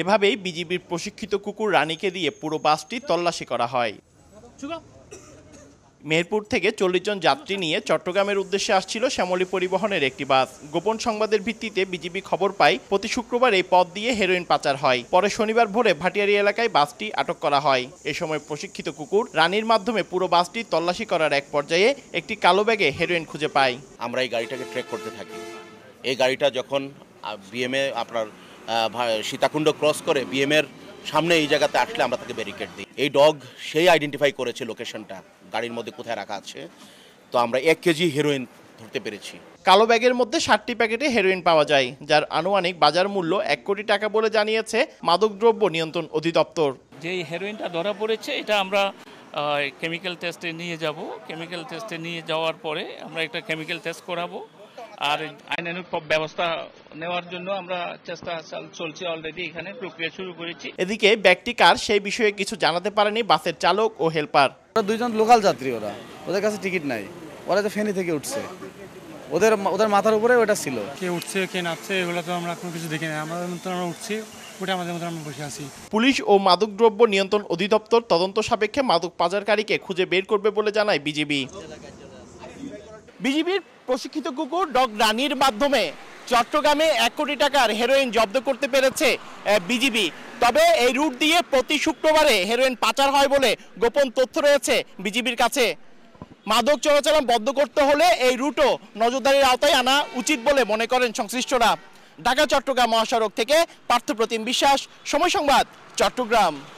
এভাবেই বিজিবির প্রশিক্ষিত কুকুর রানীকে দিয়ে পুরো বাসটি তল্লাশি করা হয় মেহেরপুর থেকে চল্লিশ জন যাত্রী নিয়ে চট্টগ্রামের উদ্দেশ্যে আসছিল শ্যামলী পরিবহনের একটি বাস গোপন সংবাদের ভিত্তিতে বিজিবি খবর পায় প্রতি শুক্রবার এই পথ দিয়ে হেরোইন পাচার হয় পরে শনিবার ভোরে ভাটিয়ারি এলাকায় বাসটি আটক করা হয় এ সময় প্রশিক্ষিত কুকুর রানীর মাধ্যমে পুরো বাসটি তল্লাশি করার এক পর্যায়ে একটি কালো ব্যাগে হেরোইন খুঁজে পায় আমরা এই গাড়িটাকে ট্রেক করতে থাকি এই গাড়িটা যখন বিএমএ আপনার সীতাকুণ্ড ক্রস করে বিএমের সামনে এই জায়গাতে আসলে আমরা তাকে ব্যারিকেড দিই এই ডগ সেই আইডেন্টিফাই করেছে লোকেশনটা গাড়ির মধ্যে কোথায় রাখা আছে তো আমরা এক কেজি হেরোইন ধরতে পেরেছি কালো ব্যাগের মধ্যে ষাটটি প্যাকেটে হেরোইন পাওয়া যায় যার আনুমানিক বাজার মূল্য এক কোটি টাকা বলে জানিয়েছে মাদকদ্রব্য নিয়ন্ত্রণ অধিদপ্তর যে হেরোইনটা ধরা পড়েছে এটা আমরা কেমিক্যাল টেস্টে নিয়ে যাব কেমিক্যাল টেস্টে নিয়ে যাওয়ার পরে আমরা একটা কেমিক্যাল টেস্ট করাবো আর আইনানুক ব্যবস্থা নেওয়ার জন্য আমরা চেষ্টা চলছে অলরেডি এখানে প্রক্রিয়া শুরু করেছি এদিকে ব্যক্তি কার সেই বিষয়ে কিছু জানাতে পারেনি বাসের চালক ও হেল্পার ওরা দুইজন লোকাল যাত্রী ওরা ওদের কাছে টিকিট নাই ওরা তো ফেনি থেকে উঠছে ওদের ওদের মাথার উপরে ওটা ছিল কে উঠছে কে নাচছে এগুলো তো আমরা কোনো কিছু দেখি না আমরা মতন আমরা উঠছি ওটা আমাদের মতন আমরা বসে আছি পুলিশ ও মাদকদ্রব্য নিয়ন্ত্রণ অধিদপ্তর তদন্ত সাপেক্ষে মাদক পাচারকারীকে খুঁজে বের করবে বলে জানায় বিজিবি বিজিবির প্রশিক্ষিত কুকুর ডগ রানির মাধ্যমে চট্টগ্রামে এক কোটি টাকার হেরোইন জব্দ করতে পেরেছে বিজিবি তবে এই রুট দিয়ে প্রতি শুক্রবারে হেরোইন পাচার হয় বলে গোপন তথ্য রয়েছে বিজিবির কাছে মাদক চলাচল বন্ধ করতে হলে এই রুটও নজরদারির আওতায় আনা উচিত বলে মনে করেন সংশ্লিষ্টরা ঢাকা চট্টগ্রাম মহাসড়ক থেকে পার্থপ্রতিম বিশ্বাস সময় সংবাদ চট্টগ্রাম